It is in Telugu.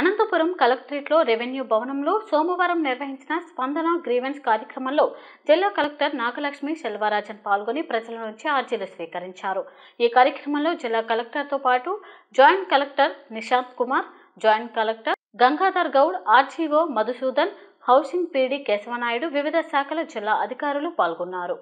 అనంతపురం కలెక్టరేట్లో రెవెన్యూ భవనంలో సోమవారం నిర్వహించిన స్పందన గ్రీవెన్స్ కార్యక్రమంలో జిల్లా కలెక్టర్ నాగలక్ష్మి సెల్వరాజన్ పాల్గొని ప్రజల నుంచి ఆర్జీలు స్వీకరించారు ఈ కార్యక్రమంలో జిల్లా కలెక్టర్తో పాటు joint collector Nishant Kumar joint collector Gangadhar Goud RGO Madhusudan housing PD Kesavanaidu వివిధ శాఖల జిల్లా అధికారులు పాల్గొన్నారు